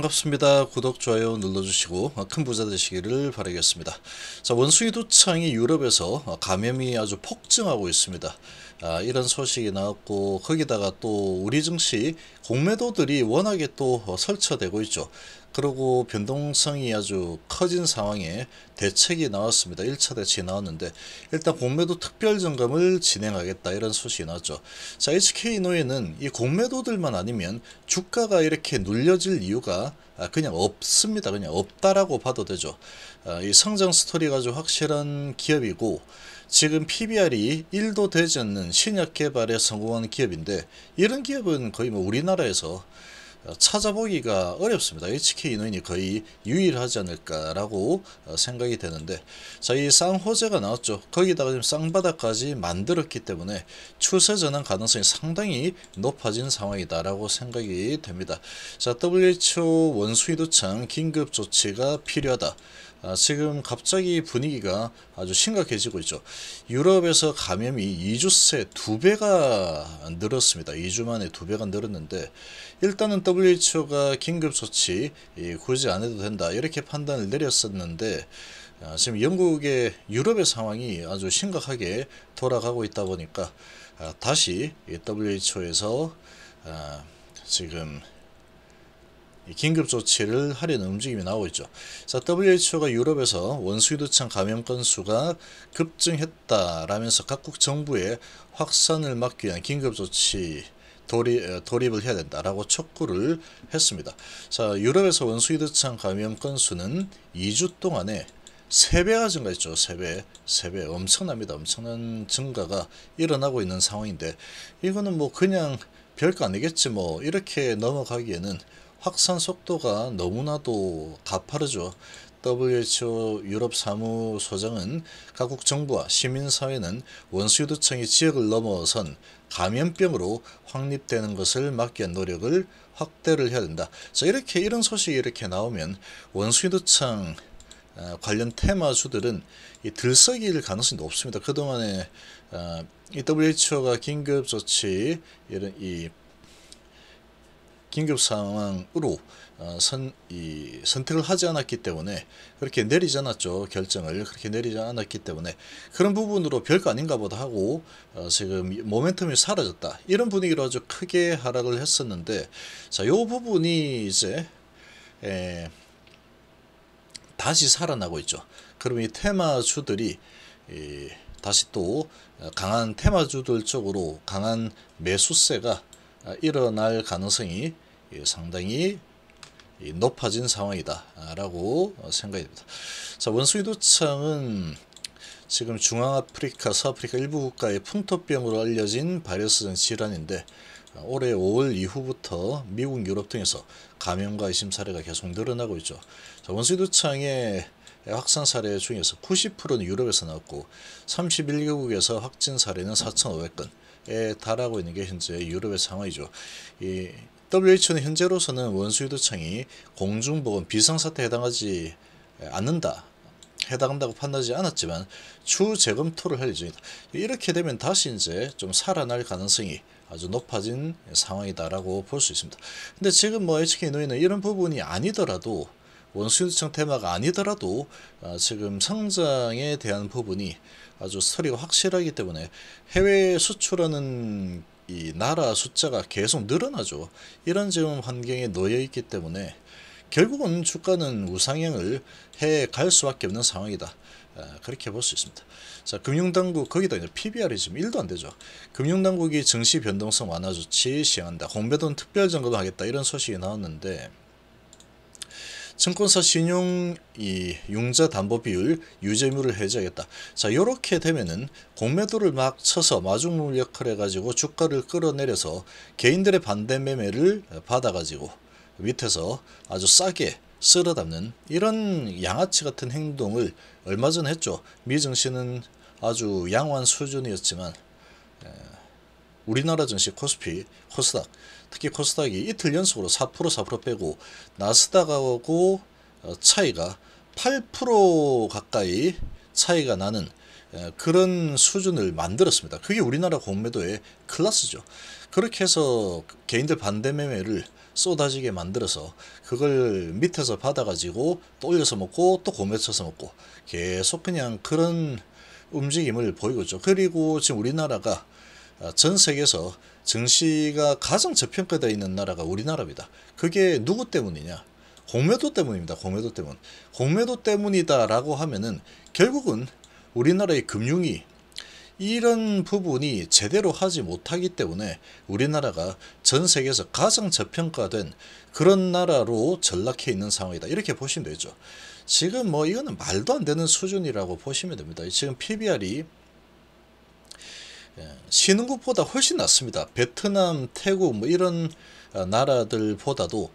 반갑습니다. 구독, 좋아요 눌러주시고 큰 부자 되시기를 바라겠습니다. 자, 원숭이 두창이 유럽에서 감염이 아주 폭증하고 있습니다. 아, 이런 소식이 나왔고 거기다가 또 우리 증시 공매도들이 워낙에 또 설치되고 있죠. 그리고 변동성이 아주 커진 상황에 대책이 나왔습니다. 1차 대책이 나왔는데 일단 공매도 특별 점검을 진행하겠다 이런 소식이 나왔죠. 자 HK노에는 이 공매도들만 아니면 주가가 이렇게 눌려질 이유가 아, 그냥 없습니다. 그냥 없다라고 봐도 되죠. 아, 이 성장 스토리가 아주 확실한 기업이고 지금 PBR이 1도 되지 않는 신약 개발에 성공한 기업인데 이런 기업은 거의 뭐 우리나라에서 찾아보기가 어렵습니다. HK 인원이 거의 유일하지 않을까라고 어, 생각이 되는데 자, 이 쌍호재가 나왔죠. 거기다가 지금 쌍바닥까지 만들었기 때문에 추세 전환 가능성이 상당히 높아진 상황이다라고 생각이 됩니다. 자, WHO 원수위도창 긴급 조치가 필요하다. 아, 지금 갑자기 분위기가 아주 심각해지고 있죠. 유럽에서 감염이 2주 새 2배가 늘었습니다. 2주 만에 2배가 늘었는데 일단은 WHO가 긴급 조치 굳이 안 해도 된다 이렇게 판단을 내렸었는데 아, 지금 영국의 유럽의 상황이 아주 심각하게 돌아가고 있다 보니까 아, 다시 WHO에서 지금 긴급 조치를 하려는 움직임이 나오고 있죠. 자, WHO가 유럽에서 원수유두창 감염 건수가 급증했다라면서 각국 정부의 확산을 막기 위한 긴급 조치 도입, 도입을 어, 해야 된다라고 촉구를 했습니다. 자, 유럽에서 원수유두창 감염 건수는 2주 동안에 3배가 증가했죠. 3배, 3배 엄청납니다. 엄청난 증가가 일어나고 있는 상황인데 이거는 뭐 그냥 별거 아니겠지 뭐 이렇게 넘어가기에는 확산 속도가 너무나도 가파르죠. WHO 유럽 사무소장은 각국 정부와 시민사회는 원수유도청이 지역을 넘어선 감염병으로 확립되는 것을 막기 위한 노력을 확대를 해야 된다. 자 이렇게 이런 소식이 이렇게 나오면 원수유도청 어, 관련 테마주들은 들썩일 가능성이 높습니다. 그동안에 어, WHO가 긴급 조치 이런 이 긴급 상황으로 어, 선, 이, 선택을 하지 않았기 때문에 그렇게 내리지 않았죠. 결정을 그렇게 내리지 않았기 때문에 그런 부분으로 별거 아닌가 보다 하고 어, 지금 모멘텀이 사라졌다. 이런 분위기로 아주 크게 하락을 했었는데 자, 요 부분이 이제 에, 다시 살아나고 있죠. 그럼 이 테마주들이 이, 다시 또 어, 강한 테마주들 쪽으로 강한 매수세가 아, 일어날 가능성이 예, 상당히 높아진 상황이다라고 생각이 됩니다. 자, 원숭이도창은 지금 중앙아프리카, 서아프리카 일부 국가의 풍토병으로 알려진 바이러스성 질환인데 올해 5월 이후부터 미국, 유럽 등에서 감염과 의심 사례가 계속 늘어나고 있죠. 자, 원숭이도창의 확산 사례 중에서 90%는 유럽에서 나왔고 31개국에서 확진 사례는 4,500건에 달하고 있는 게 현재 유럽의 상황이죠. 이 WHO는 현재로서는 원수유도창이 공중보건 비상사태에 해당하지 않는다. 해당한다고 판단하지 않았지만 추후 재검토를 할 예정이다. 이렇게 되면 다시 이제 좀 살아날 가능성이 아주 높아진 상황이다라고 볼 수 있습니다. 근데 지금 뭐 HK 노인은 이런 부분이 아니더라도 원수유도청 테마가 아니더라도 아 지금 성장에 대한 부분이 아주 스토리가 확실하기 때문에 해외 수출하는 이 나라 숫자가 계속 늘어나죠. 이런 지금 환경에 놓여 있기 때문에 결국은 주가는 우상향을 해 갈 수밖에 없는 상황이다. 아, 그렇게 볼 수 있습니다. 자, 금융당국 거기다 이제 PBR이 지금 1도 안 되죠. 금융당국이 증시 변동성 완화 조치 시행한다. 홍배돈 특별 점검하겠다 이런 소식이 나왔는데 증권사 신용 이 융자 담보 비율 유제물을 죄 해제하겠다. 자, 요렇게 되면은 공매도를 막 쳐서 마중물 역할 해가지고 주가를 끌어내려서 개인들의 반대 매매를 받아가지고 밑에서 아주 싸게 쓸어 담는 이런 양아치 같은 행동을 얼마 전 했죠. 미증시는 아주 양호한 수준이었지만 우리나라 증시 코스피, 코스닥, 특히 코스닥이 이틀 연속으로 4% 4% 빼고 나스닥하고 어, 차이가 8% 가까이 차이가 나는 그런 수준을 만들었습니다. 그게 우리나라 공매도의 클라스죠. 그렇게 해서 개인들 반대 매매를 쏟아지게 만들어서 그걸 밑에서 받아가지고 또 올려서 먹고 또 고매쳐서 먹고 계속 그냥 그런 움직임을 보이고 있죠. 그리고 지금 우리나라가 어, 전 세계에서 증시가 가장 저평가되어 있는 나라가 우리나라입니다. 그게 누구 때문이냐? 공매도 때문입니다. 공매도 때문. 공매도 때문이다라고 하면은 결국은 우리나라의 금융이 이런 부분이 제대로 하지 못하기 때문에 우리나라가 전 세계에서 가장 저평가된 그런 나라로 전락해 있는 상황이다. 이렇게 보시면 되죠. 지금 뭐 이거는 말도 안 되는 수준이라고 보시면 됩니다. 지금 PBR이 예, 쉬는 곳보다 훨씬 낫습니다. 베트남, 태국 뭐 이런 어, 나라들보다도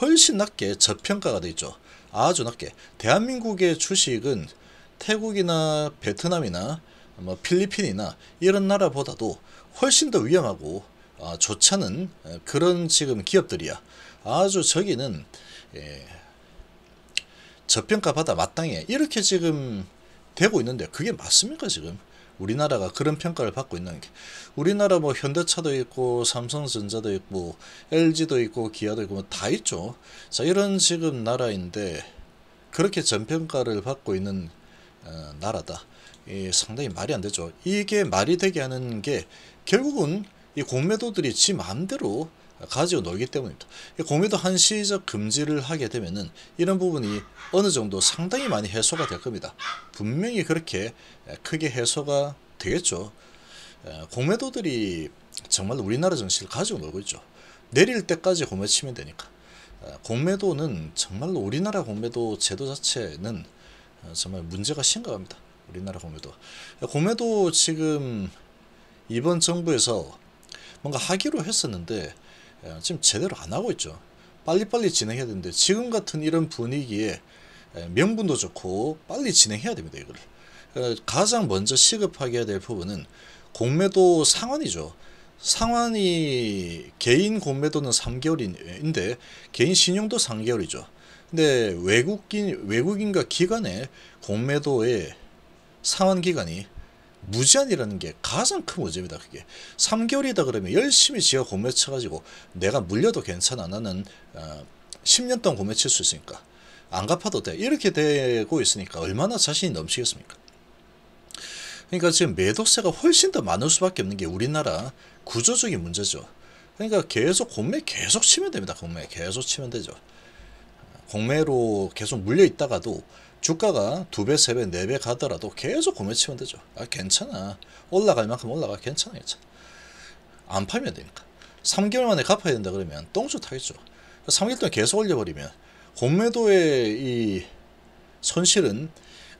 훨씬 낮게 저평가가 돼 있죠. 아주 낮게. 대한민국의 주식은 태국이나 베트남이나 뭐 필리핀이나 이런 나라보다도 훨씬 더 위험하고 아, 좋지 않은 그런 지금 기업들이야. 아주 저기는 예, 저평가받아 마땅해. 이렇게 지금 되고 있는데 그게 맞습니까 지금? 우리나라가 그런 평가를 받고 있는 게 우리나라 뭐 현대차도 있고 삼성전자도 있고 LG도 있고 기아도 있고 뭐 다 있죠. 자 이런 지금 나라인데 그렇게 전평가를 받고 있는 어, 나라다. 이 상당히 말이 안 되죠. 이게 말이 되게 하는 게 결국은 이 공매도들이 지 마음대로 가지고 놀기 때문입니다. 공매도 한시적 금지를 하게 되면은 이런 부분이 어느 정도 상당히 많이 해소가 될 겁니다. 분명히 그렇게 크게 해소가 되겠죠. 공매도들이 정말 우리나라 정신을 가지고 놀고 있죠. 내릴 때까지 공매 치면 되니까. 공매도는 정말로 우리나라 공매도 제도 자체는 어, 정말 문제가 심각합니다. 우리나라 공매도. 공매도 지금 이번 정부에서 뭔가 하기로 했었는데 예, 지금 제대로 안 하고 있죠. 빨리빨리 진행해야 되는데 지금 같은 이런 분위기에 예, 명분도 좋고 빨리 진행해야 됩니다. 이걸 어, 가장 먼저 시급하게 해야 될 부분은 공매도 상환이죠. 상환이 개인 공매도는 3개월인데 개인 신용도 3개월이죠. 근데 외국인 외국인과 기관의 공매도의 상환 기간이 무제한이라는 게 가장 큰 문제입니다. 그게 3개월이다 그러면 열심히 지가 공매 쳐가지고 내가 물려도 괜찮아 나는 어, 10년 동안 공매 칠 수 있으니까 안 갚아도 돼 이렇게 되고 있으니까 얼마나 자신이 넘치겠습니까? 그러니까 지금 매도세가 훨씬 더 많을 수밖에 없는 게 우리나라 구조적인 문제죠. 그러니까 계속 공매 계속 치면 됩니다. 공매 계속 치면 되죠. 공매로 계속 물려 있다가도 주가가 두배 세배네배 네 가더라도 계속 구매치면 되죠. 아 괜찮아. 올라갈 만큼 올라가. 괜찮아. 괜찮아. 안 팔면 되니까. 3개월 만에 갚아야 된다 그러면 똥주 타겠죠. 3개월 동안 계속 올려버리면 공매도의 이 손실은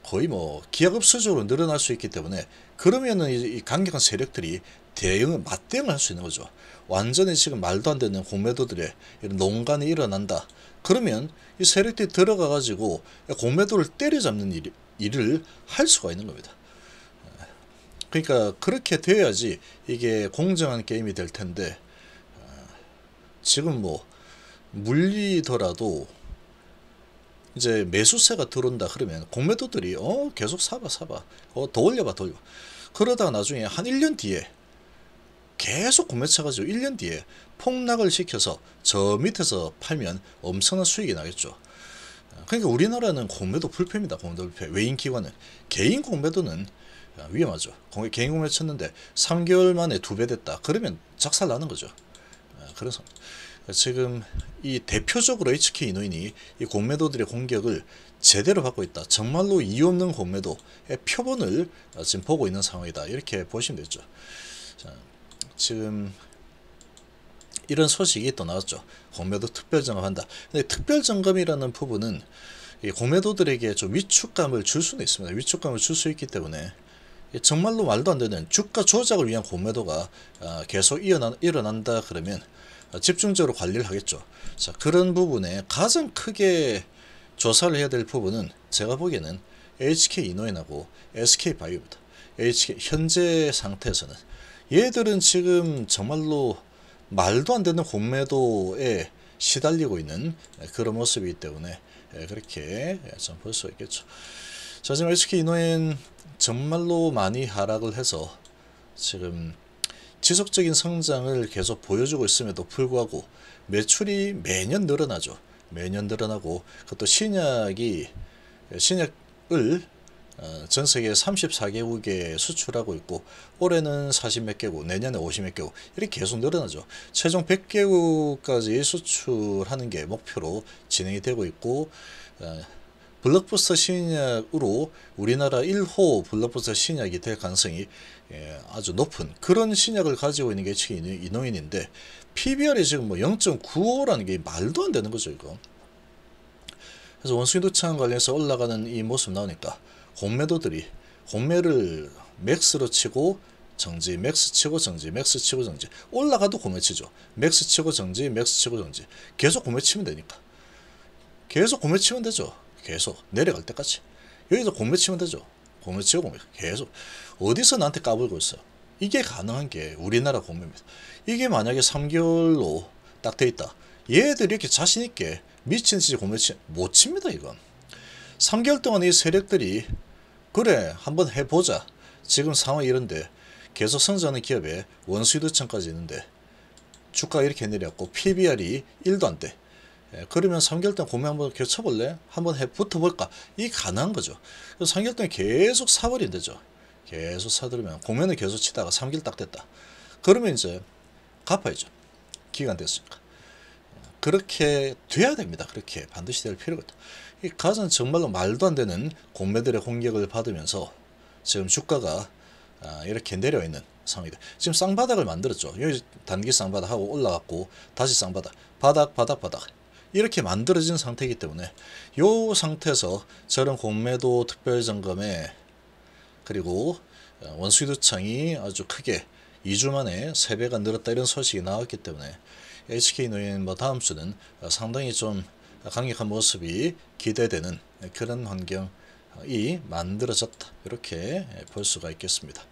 거의 뭐 기하급수적으로 늘어날 수 있기 때문에 그러면은 이 강력한 세력들이 대응을 맞대응을 할 수 있는 거죠. 완전히 지금 말도 안 되는 공매도들의 이런 농간이 일어난다. 그러면 이 세력들이 들어가 가지고 공매도를 때려잡는 일, 일을 할 수가 있는 겁니다. 그러니까 그렇게 돼야지 이게 공정한 게임이 될 텐데 지금 뭐 물리더라도 이제 매수세가 들어온다 그러면 공매도들이 어 계속 사봐 사봐 어더 올려봐 더올려 그러다가 나중에 한 1년 뒤에 계속 구매차 가지고 1년 뒤에 폭락을 시켜서 저 밑에서 팔면 엄청난 수익이 나겠죠. 그러니까 우리나라는 공매도 불패입니다. 공매도 불패. 외인 기관은 개인 공매도는 아, 위험하죠. 개인 공매 쳤는데 3개월 만에 두 배 됐다. 그러면 작살 나는 거죠. 아, 그래서 지금 이 대표적으로 HK 인호인이 이 공매도들의 공격을 제대로 받고 있다. 정말로 이유 없는 공매도의 표본을 아, 지금 보고 있는 상황이다. 이렇게 보시면 되죠. 지금 이런 소식이 또 나왔죠. 공매도 특별점검한다. 근데 특별점검이라는 부분은 이 공매도들에게 좀 위축감을 줄 수는 있습니다. 위축감을 줄 수 있기 때문에 정말로 말도 안 되는 주가 조작을 위한 공매도가 아, 계속 일어난, 다 그러면 아, 집중적으로 관리를 하겠죠. 자 그런 부분에 가장 크게 조사를 해야 될 부분은 제가 보기에는 HK 이노인하고 SK 바이오입니다. HK 현재 상태에서는 얘들은 지금 정말로 말도 안 되는 공매도에 시달리고 있는 그런 모습이기 때문에 예, 그렇게 좀 볼 수 있겠죠. 자, 지금 SK 이노엔 정말로 많이 하락을 해서 지금 지속적인 성장을 계속 보여주고 있음에도 불구하고 매출이 매년 늘어나죠. 매년 늘어나고 그것도 신약이 신약을 어, 전 세계 34개국에 수출하고 있고 올해는 40몇 개국, 내년에 50몇 개국 이렇게 계속 늘어나죠. 최종 100개국까지 수출하는 게 목표로 진행이 되고 있고 어, 블록버스터 신약으로 우리나라 1호 블록버스터 신약이 될 가능성이 예, 아주 높은 그런 신약을 가지고 있는 게 지금 이노인인데 PBR이 지금 뭐 0.95라는 게 말도 안 되는 거죠 이거. 그래서 원숭이 도창 관련해서 올라가는 이 모습 나오니까 혼매도들이 혼매를 맥스로 치고 정지, 맥스 치고 정지, 맥스 치고 정지 올라가도 고매 치죠. 맥스 치고 정지, 맥스 치고 정지 계속 고매 치면 되니까 계속 고매 치면 되죠. 계속 내려갈 때까지 여기서 고매 치면 되죠. 고매 치고 고매 계속 어디서 나한테 까불고 있어 이게 가능한 게 우리나라 고매입니다. 이게 만약에 3개월로 딱 돼 있다. 얘들이 이렇게 자신있게 미친듯이 고매 치못 칩니다 이건. 3개월 동안 이 세력들이 그래 한번 해보자 지금 상황 이런데 이 계속 성장하는 기업에 원수이득천까지 있는데 주가가 이렇게 내렸고 PBR이 1도 안돼 예, 그러면 3개월 동안 고민 한번 겹쳐볼래 한번 해 붙어볼까? 이 가능한 거죠. 그래서 3개월 동안 계속 사버린 대죠 계속 사들으면 공연을 계속 치다가 3개월 딱 됐다. 그러면 이제 갚아야죠. 기간 됐으니까. 그렇게 돼야 됩니다. 그렇게 반드시 될 필요가 있다. 이 가장 정말로 말도 안 되는 공매들의 공격을 받으면서 지금 주가가 아, 이렇게 내려 있는 상황이다. 지금 쌍바닥을 만들었죠. 여기 단기 쌍바닥하고 올라갔고 다시 쌍바닥, 바닥, 바닥, 바닥 이렇게 만들어진 상태이기 때문에 이 상태에서 저런 공매도 특별점검에 그리고 어, 원수유도창이 아주 크게 2주 만에 3배가 늘었다 이런 소식이 나왔기 때문에 h k 노인 뭐 다음 주는 상당히 좀 강력한 모습이 기대되는 그런 환경이 만들어졌다 이렇게 볼 수가 있겠습니다.